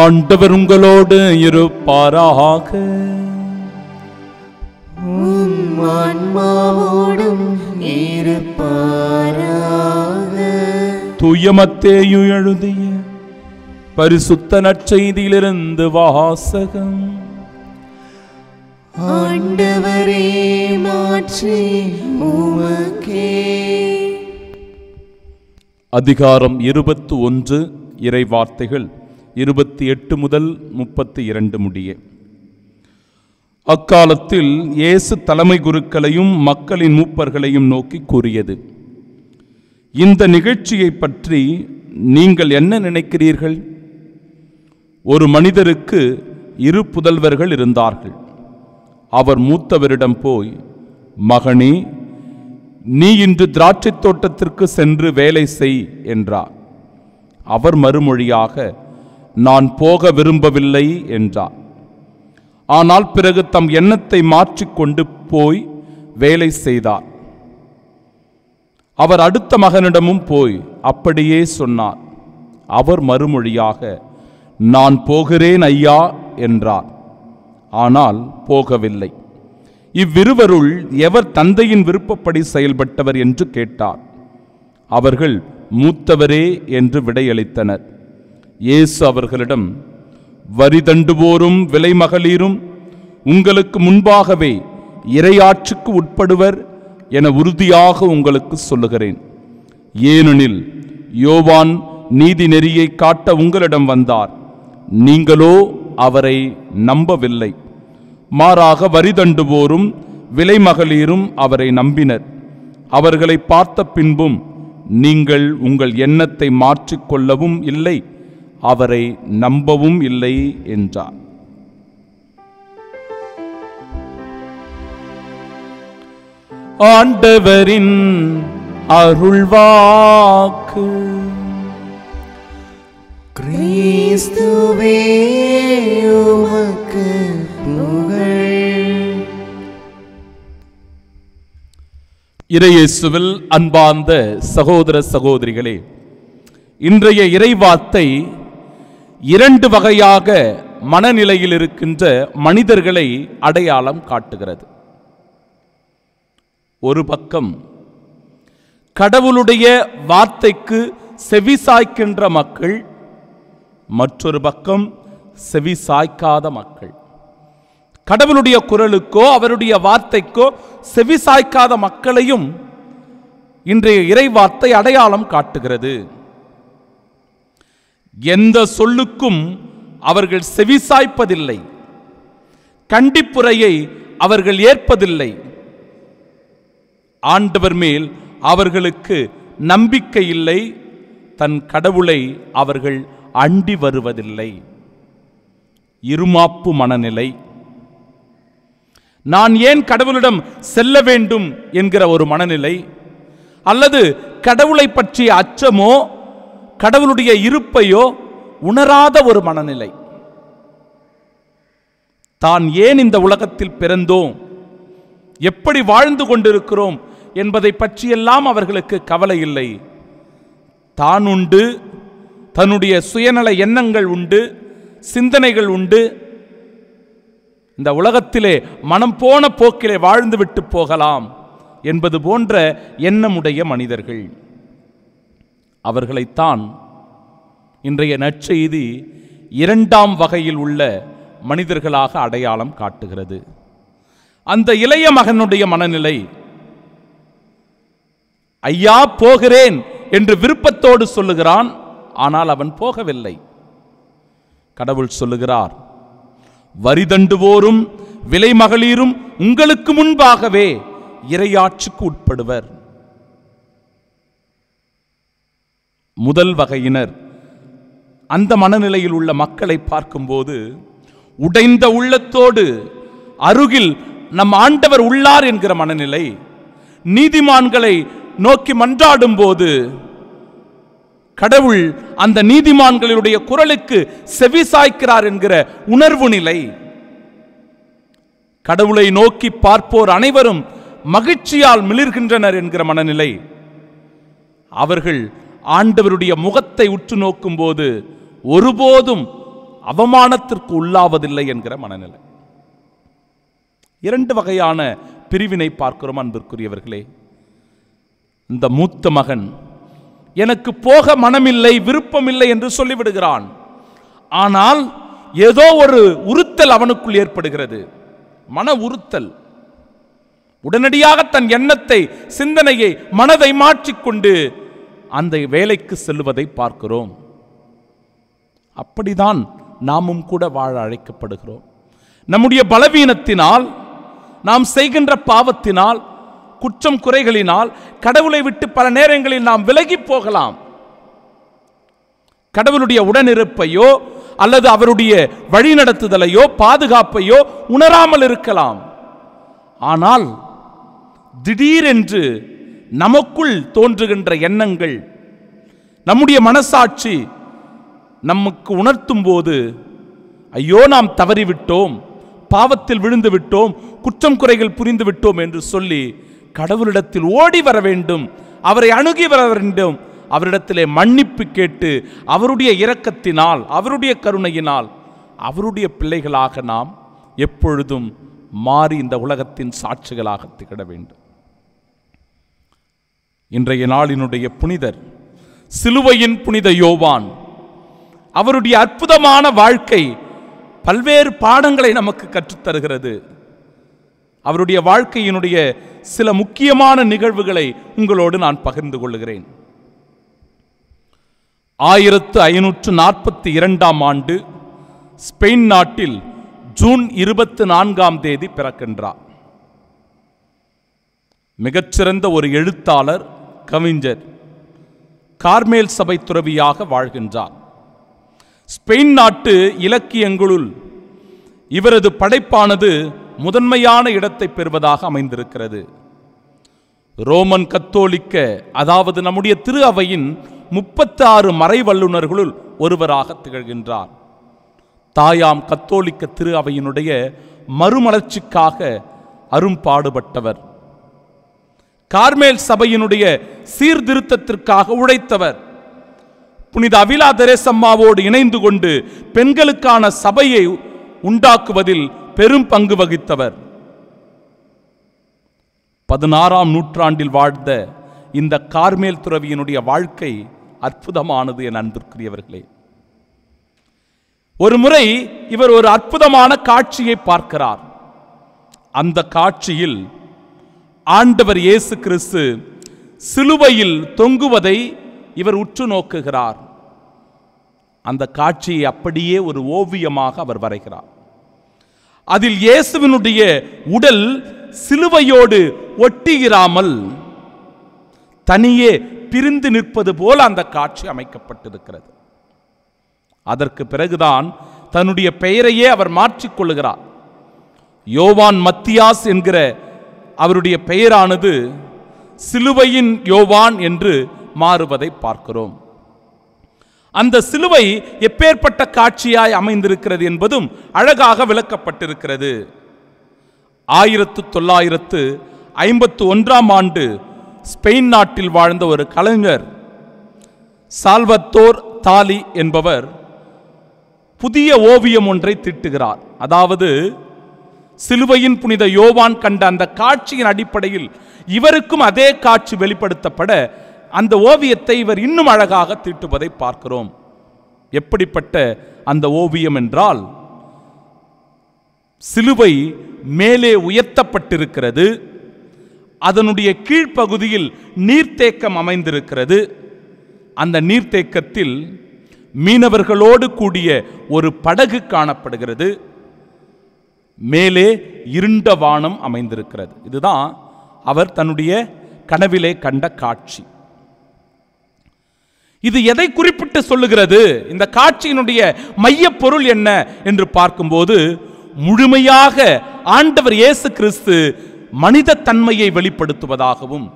ஆண்டவர் உங்களோடு இருப்பாராக துயமத்தேயு எழுதிய பரிசுத்த நற்செய்தியிலிருந்து வாசகம் அதிகாரம் இருபத்து ஒன்று இறை வார்த்தைகள் இருபத்தி எட்டு முதல் முப்பத்தி இரண்டு முடிய அக்காலத்தில் இயேசு தலைமை குருக்களையும் மக்களின் மூப்பர்களையும் நோக்கி கூறியது இந்த நிகழ்ச்சியை பற்றி நீங்கள் என்ன நினைக்கிறீர்கள் ஒரு மனிதருக்கு இரு புதல்வர்கள் இருந்தார்கள் அவர் மூத்தவரிடம் போய் மகனே நீ இன்று திராட்சை தோட்டத்திற்கு சென்று வேலை செய் என்றார் அவர் மறுமொழியாக நான் போக விரும்பவில்லை என்றார் ஆனால் பிறகு தம் எண்ணத்தை மாற்றிக்கொண்டு போய் வேலை செய்தார் அவர் அடுத்த மகனிடமும் போய் அப்படியே சொன்னார் அவர் மறுமொழியாக நான் போகிறேன் ஐயா என்றார் ஆனால் போகவில்லை இவ்விருவருள் எவர் தந்தையின் விருப்பப்படி செயல்பட்டவர் என்று கேட்டார் அவர்கள் மூத்தவரே என்று விடையளித்தனர் இயேசு அவர்களிடம் வரி தண்டுவோரும் விலை மகளிரும் உங்களுக்கு முன்பாகவே இரையாற்றுக்கு உட்படுவர் என உறுதியாக உங்களுக்கு சொல்லுகிறேன் ஏனெனில் யோவான் நீதி நெறியை காட்ட உங்களிடம் வந்தார் நீங்களோ அவரை நம்பவில்லை மாறாக வரி தண்டுவோரும் விலை மகளிரும் அவரை நம்பினர் அவர்களை பார்த்த பின்பும் நீங்கள் உங்கள் எண்ணத்தை மாற்றிக்கொள்ளவும் இல்லை அவரை நம்பவும் இல்லை என்றார் ஆண்டவரின் அருள்வாக்கு கிறிஸ்துவே உமக்கு புகழ் இறையேசுவில் அன்பார்ந்த சகோதர சகோதரிகளே இன்றைய இறைவார்த்தை இரண்டு வகையாக மனநிலையில் இருக்கின்ற மனிதர்களை அடையாளம் காட்டுகிறது ஒரு பக்கம் கடவுளுடைய வார்த்தைக்கு செவிசாய்க்கின்ற மக்கள் மற்றொரு பக்கம் செவிசாய்க்காத மக்கள் கடவுளுடைய குரலுக்கோ அவருடைய வார்த்தைக்கோ செவிசாய்க்காத மக்களையும் இன்றைய இறை வார்த்தை அடையாளம் காட்டுகிறது எந்த சொல்லுக்கும் அவர்கள் செவிசாய்ப்பதில்லை கண்டிப்புரையை அவர்கள் ஏற்பதில்லை ஆண்டவர் மேல் அவர்களுக்கு நம்பிக்கை இல்லை தன் கடவுளை அவர்கள் அண்டி வருவதில்லை இருமாப்பு மனநிலை நான் ஏன் கடவுளிடம் செல்ல வேண்டும் என்கிற ஒரு மனநிலை அல்லது கடவுளை பற்றிய அச்சமோ கடவுளுடைய இருப்பையோ உணராத ஒரு மனநிலை தான் ஏன் இந்த உலகத்தில் பிறந்தோம் எப்படி வாழ்ந்து கொண்டிருக்கிறோம் என்பதை பற்றியெல்லாம் அவர்களுக்கு கவலை இல்லை தான் உண்டு தன்னுடைய சுயநல எண்ணங்கள் உண்டு சிந்தனைகள் உண்டு இந்த உலகத்திலே மனம் போன போக்கிலே விட்டு போகலாம் என்பது போன்ற எண்ணமுடைய மனிதர்கள் அவர்களைத்தான் இன்றைய நற்செய்தி இரண்டாம் வகையில் உள்ள மனிதர்களாக அடையாளம் காட்டுகிறது அந்த இளைய மகனுடைய மனநிலை ஐயா போகிறேன் என்று விருப்பத்தோடு சொல்லுகிறான் ஆனால் அவன் போகவில்லை கடவுள் சொல்லுகிறார் வரி தண்டுவோரும் விலை மகளிரும் உங்களுக்கு முன்பாகவே இரையாட்சிக்கு உட்படுவர் முதல் வகையினர் அந்த மனநிலையில் உள்ள மக்களை பார்க்கும்போது உடைந்த உள்ளத்தோடு அருகில் நம் ஆண்டவர் உள்ளார் என்கிற மனநிலை நீதிமான்களை நோக்கி மன்றாடும் போது கடவுள் அந்த நீதிமான்களுடைய குரலுக்கு செவி சாய்க்கிறார் என்கிற உணர்வு நிலை கடவுளை நோக்கி பார்ப்போர் அனைவரும் மகிழ்ச்சியால் மிளிர்கின்றனர் என்கிற மனநிலை அவர்கள் ஆண்டவருடைய முகத்தை உற்று நோக்கும் போது ஒருபோதும் அவமானத்திற்கு உள்ளாவதில்லை என்கிற மனநிலை இரண்டு வகையான பிரிவினை பார்க்கிறோம் அன்பிற்குரியவர்களே இந்த மூத்த மகன் எனக்கு போக மனமில்லை விருப்பமில்லை என்று சொல்லிவிடுகிறான் ஆனால் ஏதோ ஒரு உறுத்தல் அவனுக்குள் ஏற்படுகிறது மன உறுத்தல் உடனடியாக தன் எண்ணத்தை சிந்தனையை மனதை மாற்றிக்கொண்டு அந்த வேலைக்கு செல்வதை பார்க்கிறோம் அப்படிதான் நாமும் கூட வாழ அழைக்கப்படுகிறோம் நம்முடைய பலவீனத்தினால் நாம் செய்கின்ற பாவத்தினால் குற்றம் குறைகளினால் கடவுளை விட்டு பல நேரங்களில் நாம் விலகி போகலாம் கடவுளுடைய உடனிருப்பையோ அல்லது அவருடைய வழிநடத்துதலையோ பாதுகாப்பையோ உணராமல் இருக்கலாம் ஆனால் திடீரென்று நமக்குள் தோன்றுகின்ற எண்ணங்கள் நம்முடைய மனசாட்சி நமக்கு உணர்த்தும் போது ஐயோ நாம் தவறிவிட்டோம் பாவத்தில் விழுந்து விட்டோம் குற்றம் குறைகள் புரிந்து விட்டோம் என்று சொல்லி கடவுளிடத்தில் ஓடி வர வேண்டும் அவரை அணுகி வர வேண்டும் அவரிடத்திலே மன்னிப்பு கேட்டு அவருடைய இரக்கத்தினால் அவருடைய கருணையினால் அவருடைய பிள்ளைகளாக நாம் எப்பொழுதும் மாறி இந்த உலகத்தின் சாட்சிகளாக திகழ வேண்டும் இன்றைய நாளினுடைய புனிதர் சிலுவையின் புனித யோவான் அவருடைய அற்புதமான வாழ்க்கை பல்வேறு பாடங்களை நமக்கு கற்றுத்தருகிறது அவருடைய வாழ்க்கையினுடைய சில முக்கியமான நிகழ்வுகளை உங்களோடு நான் பகிர்ந்து கொள்கிறேன் ஆயிரத்து ஐநூற்று நாற்பத்தி இரண்டாம் ஆண்டு ஸ்பெயின் நாட்டில் ஜூன் இருபத்தி நான்காம் தேதி பிறக்கின்றார் மிகச்சிறந்த ஒரு எழுத்தாளர் கவிஞர் கார்மேல் சபை துறவியாக வாழ்கின்றார் ஸ்பெயின் நாட்டு இலக்கியங்களுள் இவரது படைப்பானது முதன்மையான இடத்தை பெறுவதாக அமைந்திருக்கிறது ரோமன் கத்தோலிக்க அதாவது நம்முடைய திரு அவையின் முப்பத்தி ஆறு மறை வல்லுநர்களுள் ஒருவராக திகழ்கின்றார் தாயாம் கத்தோலிக்க திரு அவையினுடைய மறுமலர்ச்சிக்காக அரும்பாடுபட்டவர் கார்மேல் சபையினுடைய சீர்திருத்தத்திற்காக உழைத்தவர் புனித அவிலா தெரேசம்மாவோடு இணைந்து கொண்டு பெண்களுக்கான சபையை உண்டாக்குவதில் பெரும் பங்கு வகித்தவர் பதினாறாம் நூற்றாண்டில் வாழ்ந்த இந்த கார்மேல் துறவியினுடைய வாழ்க்கை அற்புதமானது என அன்பிற்குரியவர்களே ஒரு முறை இவர் ஒரு அற்புதமான காட்சியை பார்க்கிறார் அந்த காட்சியில் ஆண்டவர் இயேசு கிறிஸ்து சிலுவையில் தொங்குவதை இவர் உற்று நோக்குகிறார் அந்த காட்சியை அப்படியே ஒரு ஓவியமாக அவர் வரைகிறார் அதில் இயேசுவினுடைய உடல் சிலுவையோடு ஒட்டியிராமல் தனியே பிரிந்து நிற்பது போல அந்த காட்சி அமைக்கப்பட்டிருக்கிறது அதற்கு பிறகுதான் தன்னுடைய பெயரையே அவர் மாற்றிக்கொள்ளுகிறார் யோவான் மத்தியாஸ் என்கிற அவருடைய பெயரானது சிலுவையின் யோவான் என்று மாறுவதை பார்க்கிறோம் அந்த சிலுவை எப்பேற்பட்ட காட்சியாய் அமைந்திருக்கிறது என்பதும் அழகாக விளக்கப்பட்டிருக்கிறது ஆயிரத்து தொள்ளாயிரத்து ஐம்பத்து ஒன்றாம் ஆண்டு ஸ்பெயின் நாட்டில் வாழ்ந்த ஒரு கலைஞர் சால்வத்தோர் தாலி என்பவர் புதிய ஓவியம் ஒன்றை திட்டுகிறார் அதாவது சிலுவையின் புனித யோவான் கண்ட அந்த காட்சியின் அடிப்படையில் இவருக்கும் அதே காட்சி வெளிப்படுத்தப்பட அந்த ஓவியத்தை இவர் இன்னும் அழகாக தீட்டுவதை பார்க்கிறோம் எப்படிப்பட்ட அந்த ஓவியம் என்றால் சிலுவை மேலே உயர்த்தப்பட்டிருக்கிறது அதனுடைய கீழ்ப்பகுதியில் நீர்த்தேக்கம் அமைந்திருக்கிறது அந்த நீர்த்தேக்கத்தில் மீனவர்களோடு கூடிய ஒரு படகு காணப்படுகிறது மேலே இருண்ட வானம் அமைந்திருக்கிறது இதுதான் அவர் தன்னுடைய கனவிலே கண்ட காட்சி இது எதை குறிப்பிட்டு சொல்லுகிறது இந்த காட்சியினுடைய மைய பொருள் என்ன என்று பார்க்கும்போது முழுமையாக ஆண்டவர் இயேசு கிறிஸ்து மனித தன்மையை வெளிப்படுத்துவதாகவும்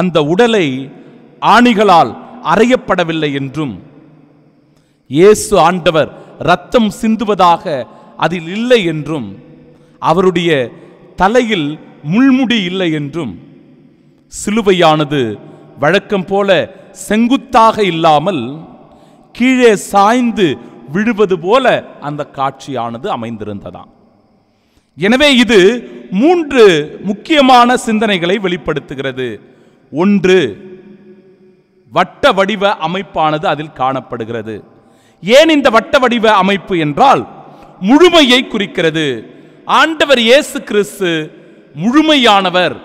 அந்த உடலை ஆணிகளால் அறையப்படவில்லை என்றும் இயேசு ஆண்டவர் ரத்தம் சிந்துவதாக அதில் இல்லை என்றும் அவருடைய தலையில் முள்முடி இல்லை என்றும் சிலுவையானது வழக்கம் போல செங்குத்தாக இல்லாமல் கீழே சாய்ந்து விழுவது போல அந்த காட்சியானது அமைந்திருந்ததாம் எனவே இது மூன்று முக்கியமான சிந்தனைகளை வெளிப்படுத்துகிறது ஒன்று வட்ட வடிவ அமைப்பானது அதில் காணப்படுகிறது ஏன் இந்த வட்ட வடிவ அமைப்பு என்றால் முழுமையை குறிக்கிறது ஆண்டவர் இயேசு கிறிஸ்து முழுமையானவர்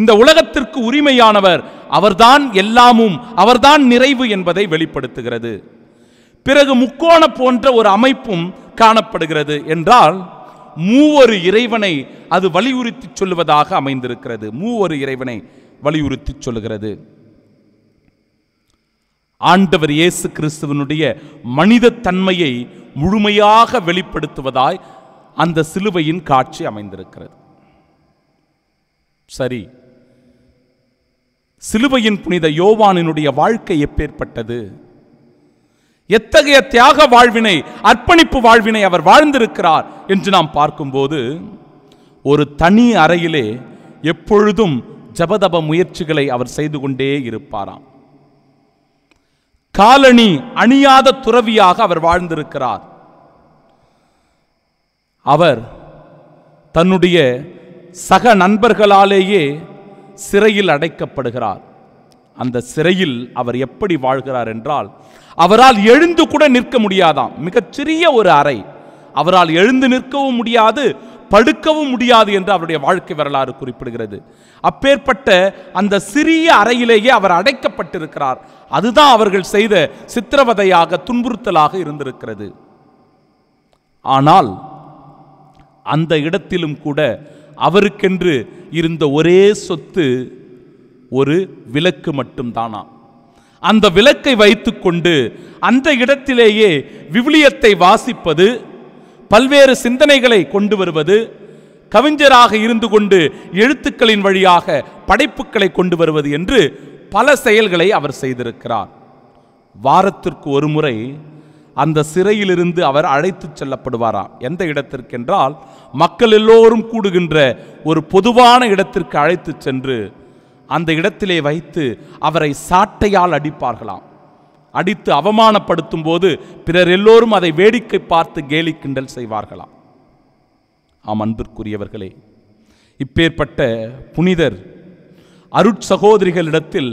இந்த உலகத்திற்கு உரிமையானவர் அவர்தான் எல்லாமும் அவர்தான் நிறைவு என்பதை வெளிப்படுத்துகிறது பிறகு முக்கோண போன்ற ஒரு அமைப்பும் காணப்படுகிறது என்றால் மூவொரு இறைவனை அது வலியுறுத்தி சொல்லுவதாக அமைந்திருக்கிறது மூவொரு இறைவனை வலியுறுத்தி சொல்லுகிறது ஆண்டவர் இயேசு கிறிஸ்துவனுடைய மனித தன்மையை முழுமையாக வெளிப்படுத்துவதாய் அந்த சிலுவையின் காட்சி அமைந்திருக்கிறது சரி சிலுவையின் புனித யோவானினுடைய வாழ்க்கை எப்பேற்பட்டது எத்தகைய தியாக வாழ்வினை அர்ப்பணிப்பு வாழ்வினை அவர் வாழ்ந்திருக்கிறார் என்று நாம் பார்க்கும்போது ஒரு தனி அறையிலே எப்பொழுதும் ஜபதப முயற்சிகளை அவர் செய்து கொண்டே இருப்பாராம் காலணி அணியாத துறவியாக அவர் வாழ்ந்திருக்கிறார் அவர் தன்னுடைய சக நண்பர்களாலேயே சிறையில் அடைக்கப்படுகிறார் அந்த சிறையில் அவர் எப்படி வாழ்கிறார் என்றால் அவரால் எழுந்து கூட நிற்க முடியாதாம் மிகச்சிறிய ஒரு அறை அவரால் எழுந்து நிற்கவும் முடியாது படுக்கவும் முடியாது என்று அவருடைய வாழ்க்கை வரலாறு குறிப்பிடுகிறது அப்பேற்பட்ட அந்த சிறிய அறையிலேயே அவர் அடைக்கப்பட்டிருக்கிறார் அதுதான் அவர்கள் செய்த சித்திரவதையாக துன்புறுத்தலாக இருந்திருக்கிறது ஆனால் அந்த இடத்திலும் கூட அவருக்கென்று இருந்த ஒரே சொத்து ஒரு விளக்கு மட்டும்தானா அந்த விளக்கை வைத்துக்கொண்டு அந்த இடத்திலேயே விவிலியத்தை வாசிப்பது பல்வேறு சிந்தனைகளை கொண்டு வருவது கவிஞராக இருந்து கொண்டு எழுத்துக்களின் வழியாக படைப்புகளை கொண்டு வருவது என்று பல செயல்களை அவர் செய்திருக்கிறார் வாரத்திற்கு ஒரு முறை அந்த சிறையிலிருந்து அவர் அழைத்து செல்லப்படுவாராம் எந்த இடத்திற்கென்றால் மக்கள் எல்லோரும் கூடுகின்ற ஒரு பொதுவான இடத்திற்கு அழைத்து சென்று அந்த இடத்திலே வைத்து அவரை சாட்டையால் அடிப்பார்களாம் அடித்து அவமானப்படுத்தும் போது பிறர் எல்லோரும் அதை வேடிக்கை பார்த்து கேலி கிண்டல் செய்வார்களாம் ஆம் அன்பிற்குரியவர்களே இப்பேற்பட்ட புனிதர் அருட்சகோதரிகளிடத்தில்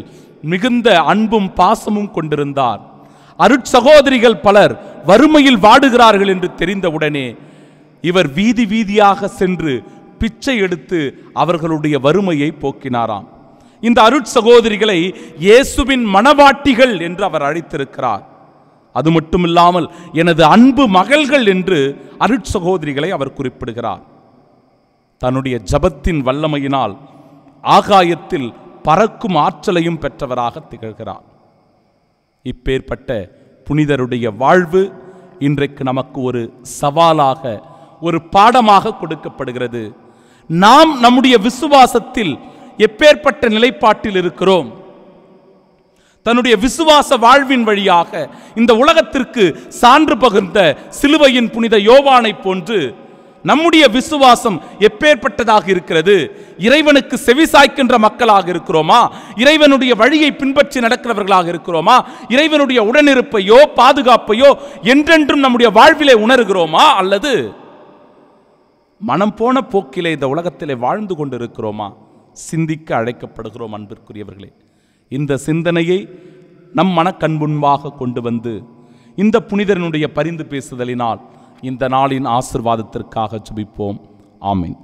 மிகுந்த அன்பும் பாசமும் கொண்டிருந்தார் அருட்சகோதரிகள் பலர் வறுமையில் வாடுகிறார்கள் என்று தெரிந்தவுடனே இவர் வீதி வீதியாக சென்று பிச்சை எடுத்து அவர்களுடைய வறுமையை போக்கினாராம் இந்த அருட்சகோதரிகளை இயேசுவின் மணவாட்டிகள் என்று அவர் அழைத்திருக்கிறார் அது மட்டுமில்லாமல் எனது அன்பு மகள்கள் என்று அருட்சகோதரிகளை அவர் குறிப்பிடுகிறார் தன்னுடைய ஜபத்தின் வல்லமையினால் ஆகாயத்தில் பறக்கும் ஆற்றலையும் பெற்றவராக திகழ்கிறார் இப்பேற்பட்ட புனிதருடைய வாழ்வு இன்றைக்கு நமக்கு ஒரு சவாலாக ஒரு பாடமாக கொடுக்கப்படுகிறது நாம் நம்முடைய விசுவாசத்தில் எப்பேற்பட்ட நிலைப்பாட்டில் இருக்கிறோம் தன்னுடைய விசுவாச வாழ்வின் வழியாக இந்த உலகத்திற்கு சான்று பகிர்ந்த சிலுவையின் புனித யோவானை போன்று நம்முடைய விசுவாசம் எப்பேற்பட்டதாக இருக்கிறது இறைவனுக்கு செவிசாய்க்கின்ற மக்களாக இருக்கிறோமா இறைவனுடைய வழியை பின்பற்றி நடக்கிறவர்களாக இருக்கிறோமா இறைவனுடைய உடனிருப்பையோ பாதுகாப்பையோ என்றென்றும் நம்முடைய வாழ்விலே உணர்கிறோமா அல்லது மனம் போன போக்கிலே இந்த உலகத்திலே வாழ்ந்து கொண்டிருக்கிறோமா சிந்திக்க அழைக்கப்படுகிறோம் அன்பிற்குரியவர்களே இந்த சிந்தனையை நம் மனக்கண்புண்பாக கொண்டு வந்து இந்த புனிதனுடைய பரிந்து பேசுதலினால் இந்த நாளின் ஆசிர்வாதத்திற்காக சுபிப்போம் ஆமீன்